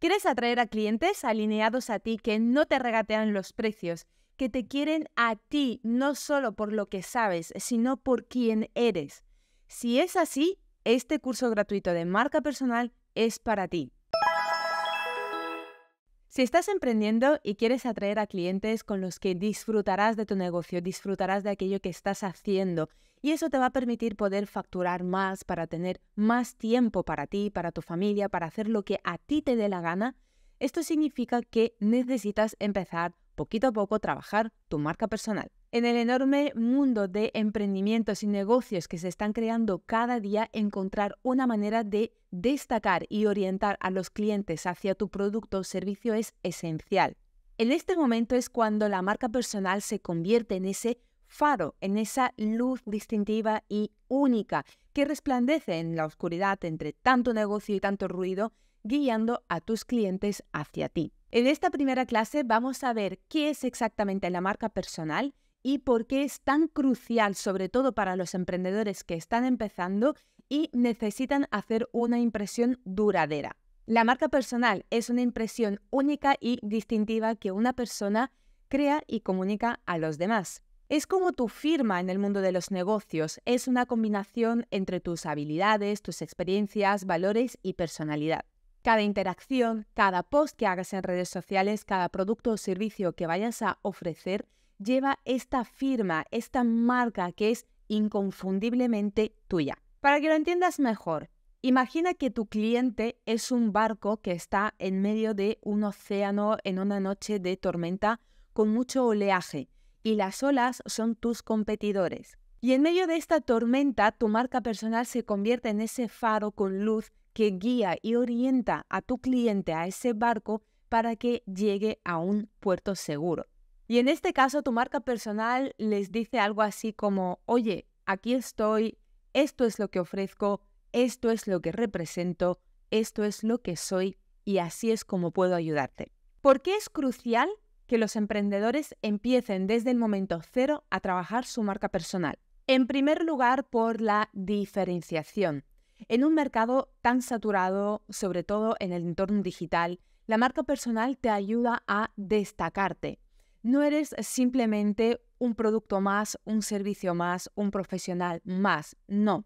¿Quieres atraer a clientes alineados a ti que no te regatean los precios, que te quieren a ti no solo por lo que sabes, sino por quién eres? Si es así, este curso gratuito de marca personal es para ti. Si estás emprendiendo y quieres atraer a clientes con los que disfrutarás de tu negocio, disfrutarás de aquello que estás haciendo y eso te va a permitir poder facturar más para tener más tiempo para ti, para tu familia, para hacer lo que a ti te dé la gana, esto significa que necesitas empezar poquito a poco trabajar tu marca personal. En el enorme mundo de emprendimientos y negocios que se están creando cada día, encontrar una manera de destacar y orientar a los clientes hacia tu producto o servicio es esencial. En este momento es cuando la marca personal se convierte en ese faro, en esa luz distintiva y única que resplandece en la oscuridad entre tanto negocio y tanto ruido, guiando a tus clientes hacia ti. En esta primera clase vamos a ver qué es exactamente la marca personal y por qué es tan crucial, sobre todo para los emprendedores que están empezando y necesitan hacer una impresión duradera. La marca personal es una impresión única y distintiva que una persona crea y comunica a los demás. Es como tu firma en el mundo de los negocios, es una combinación entre tus habilidades, tus experiencias, valores y personalidad. Cada interacción, cada post que hagas en redes sociales, cada producto o servicio que vayas a ofrecer lleva esta firma, esta marca que es inconfundiblemente tuya. Para que lo entiendas mejor, imagina que tu cliente es un barco que está en medio de un océano en una noche de tormenta con mucho oleaje y las olas son tus competidores. Y en medio de esta tormenta, tu marca personal se convierte en ese faro con luz que guía y orienta a tu cliente a ese barco para que llegue a un puerto seguro. Y en este caso, tu marca personal les dice algo así como, oye, aquí estoy, esto es lo que ofrezco, esto es lo que represento, esto es lo que soy y así es como puedo ayudarte. ¿Por qué es crucial que los emprendedores empiecen desde el momento cero a trabajar su marca personal? En primer lugar, por la diferenciación. En un mercado tan saturado, sobre todo en el entorno digital, la marca personal te ayuda a destacarte, no eres simplemente un producto más, un servicio más, un profesional más. No,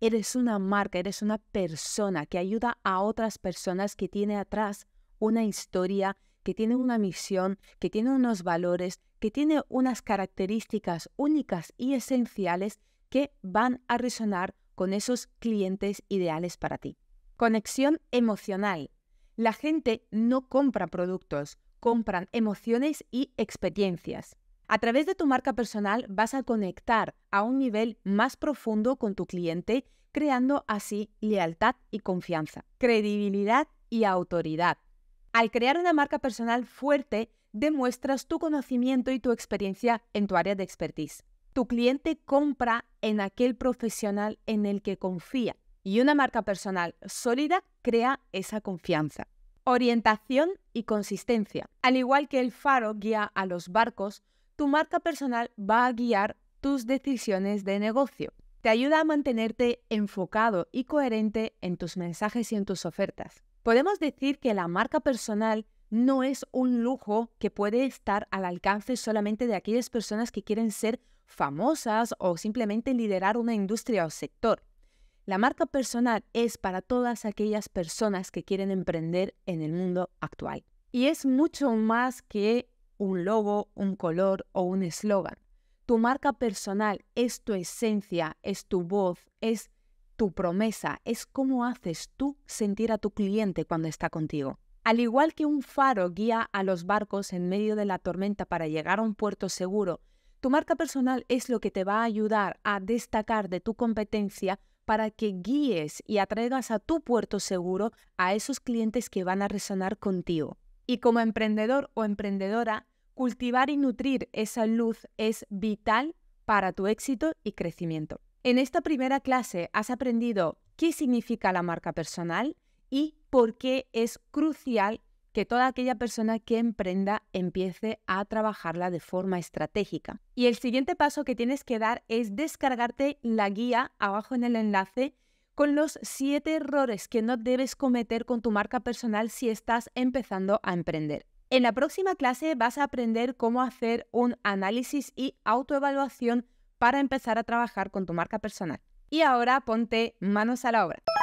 eres una marca, eres una persona que ayuda a otras personas que tiene atrás una historia, que tiene una misión, que tiene unos valores, que tiene unas características únicas y esenciales que van a resonar con esos clientes ideales para ti. Conexión emocional. La gente no compra productos, compran emociones y experiencias. A través de tu marca personal vas a conectar a un nivel más profundo con tu cliente, creando así lealtad y confianza, credibilidad y autoridad. Al crear una marca personal fuerte, demuestras tu conocimiento y tu experiencia en tu área de expertise. Tu cliente compra en aquel profesional en el que confía y una marca personal sólida crea esa confianza orientación y consistencia. Al igual que el faro guía a los barcos, tu marca personal va a guiar tus decisiones de negocio. Te ayuda a mantenerte enfocado y coherente en tus mensajes y en tus ofertas. Podemos decir que la marca personal no es un lujo que puede estar al alcance solamente de aquellas personas que quieren ser famosas o simplemente liderar una industria o sector. La marca personal es para todas aquellas personas que quieren emprender en el mundo actual. Y es mucho más que un logo, un color o un eslogan. Tu marca personal es tu esencia, es tu voz, es tu promesa, es cómo haces tú sentir a tu cliente cuando está contigo. Al igual que un faro guía a los barcos en medio de la tormenta para llegar a un puerto seguro, tu marca personal es lo que te va a ayudar a destacar de tu competencia para que guíes y atraigas a tu puerto seguro a esos clientes que van a resonar contigo. Y como emprendedor o emprendedora, cultivar y nutrir esa luz es vital para tu éxito y crecimiento. En esta primera clase has aprendido qué significa la marca personal y por qué es crucial que toda aquella persona que emprenda empiece a trabajarla de forma estratégica. Y el siguiente paso que tienes que dar es descargarte la guía abajo en el enlace con los siete errores que no debes cometer con tu marca personal si estás empezando a emprender. En la próxima clase vas a aprender cómo hacer un análisis y autoevaluación para empezar a trabajar con tu marca personal. Y ahora ponte manos a la obra.